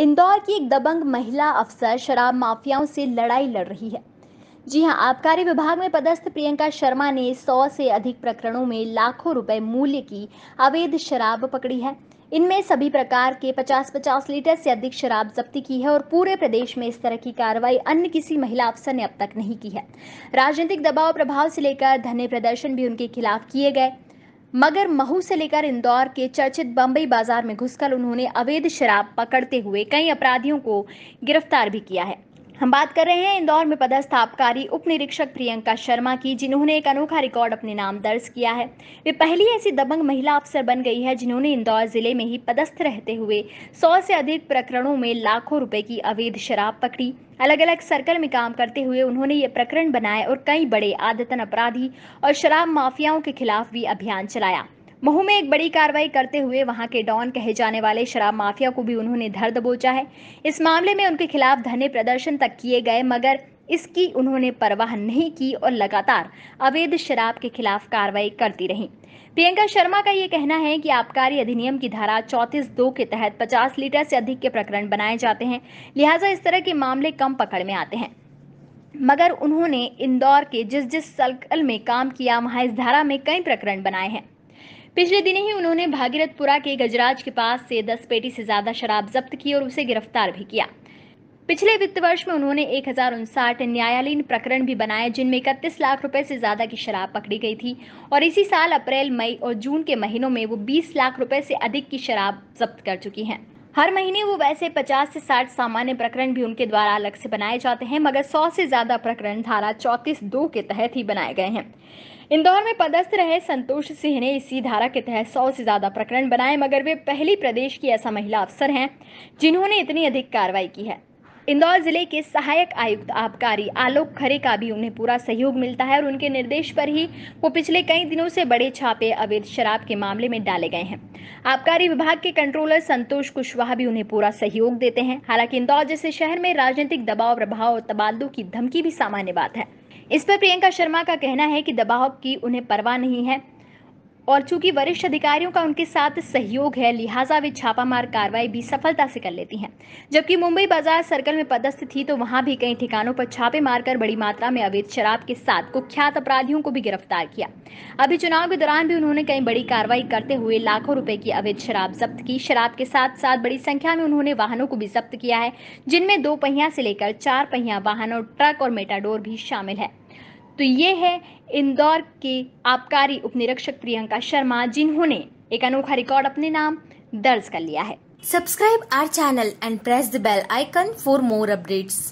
इंदौर की एक दबंग महिला अफसर शराब माफियाओं से लड़ाई लड़ रही है जी हां आबकारी विभाग में पदस्थ प्रियंका शर्मा ने सौ से अधिक प्रकरणों में लाखों रुपए मूल्य की अवैध शराब पकड़ी है इनमें सभी प्रकार के 50-50 लीटर से अधिक शराब जब्ती की है और पूरे प्रदेश में इस तरह की कार्रवाई अन्य किसी महिला अफसर ने अब तक नहीं की है राजनीतिक दबाव प्रभाव से लेकर धन्य प्रदर्शन भी उनके खिलाफ किए गए मगर महू से लेकर इंदौर के चर्चित बम्बई बाजार में घुसकर उन्होंने अवैध शराब पकड़ते हुए कई अपराधियों को गिरफ्तार भी किया है हम बात कर रहे हैं इंदौर में पदस्थ आबकारी उप निरीक्षक प्रियंका शर्मा की जिन्होंने एक अनोखा रिकॉर्ड अपने नाम दर्ज किया है वे पहली ऐसी दबंग महिला अफसर बन गई है जिन्होंने इंदौर जिले में ही पदस्थ रहते हुए सौ से अधिक प्रकरणों में लाखों रुपए की अवैध शराब पकड़ी अलग अलग सर्कल में काम करते हुए उन्होंने ये प्रकरण बनाए और कई बड़े आदतन अपराधी और शराब माफियाओं के खिलाफ भी अभियान चलाया महू में एक बड़ी कार्रवाई करते हुए वहां के डॉन कहे जाने वाले शराब माफिया को भी उन्होंने धर दबोचा है इस मामले में उनके खिलाफ धरने प्रदर्शन तक किए गए मगर इसकी उन्होंने परवाह नहीं की और लगातार अवैध शराब के खिलाफ कार्रवाई करती रहीं प्रियंका शर्मा का ये कहना है कि आबकारी अधिनियम की धारा चौंतीस दो के तहत 50 लीटर से अधिक के प्रकरण बनाए जाते हैं लिहाजा इस तरह के मामले कम पकड़ में आते हैं मगर उन्होंने इंदौर के जिस जिस सर्कल में काम किया वहां इस धारा में कई प्रकरण बनाए हैं पिछले दिन ही उन्होंने भागीरथपुरा के गजराज के पास से दस पेटी से ज्यादा शराब जब्त की और उसे गिरफ्तार भी किया पिछले वित्त वर्ष में उन्होंने एक न्यायालयीन प्रकरण भी बनाए जिनमें इकतीस लाख रुपए से ज्यादा की शराब पकड़ी गई थी और इसी साल अप्रैल मई और जून के महीनों में वो 20 लाख रुपए से अधिक की शराब जब्त कर चुकी हैं हर महीने वो वैसे 50 से 60 सामान्य प्रकरण भी उनके द्वारा अलग से बनाए जाते हैं मगर 100 से ज्यादा प्रकरण धारा चौतीस दो के तहत ही बनाए गए हैं इंदौर में पदस्थ रहे संतोष सिंह ने इसी धारा के तहत सौ से ज्यादा प्रकरण बनाए मगर वे पहली प्रदेश की ऐसा महिला अफसर हैं जिन्होंने इतनी अधिक कार्रवाई की है इंदौर जिले के सहायक आयुक्त आबकारी आलोक खरे का भी उन्हें पूरा सहयोग मिलता है और उनके निर्देश पर ही वो पिछले कई दिनों से बड़े छापे अवैध शराब के मामले में डाले गए हैं आबकारी विभाग के कंट्रोलर संतोष कुशवाहा भी उन्हें पूरा सहयोग देते हैं हालांकि इंदौर जैसे शहर में राजनीतिक दबाव प्रभाव और तबादलों की धमकी भी सामान्य बात है इस पर प्रियंका शर्मा का कहना है कि दबाव की उन्हें परवाह नहीं है और चूंकि वरिष्ठ अधिकारियों का उनके साथ सहयोग है लिहाजा वे छापामार कार्रवाई भी सफलता से कर लेती हैं जबकि मुंबई बाजार सर्कल में पदस्थ थी तो वहां भी कई ठिकानों पर छापे मारकर बड़ी मात्रा में अवैध शराब के साथ कुख्यात अपराधियों को भी गिरफ्तार किया अभी चुनाव के दौरान भी उन्होंने कई बड़ी कार्रवाई करते हुए लाखों रुपए की अवैध शराब जब्त की शराब के साथ साथ बड़ी संख्या में उन्होंने वाहनों को भी जब्त किया है जिनमें दो पहिया से लेकर चार पहिया वाहन और ट्रक और मेटाडोर भी शामिल है तो ये है इंदौर के आबकारी उपनिरीक्षक प्रियंका शर्मा जिन्होंने एक अनोखा रिकॉर्ड अपने नाम दर्ज कर लिया है subscribe our channel and press the bell icon for more updates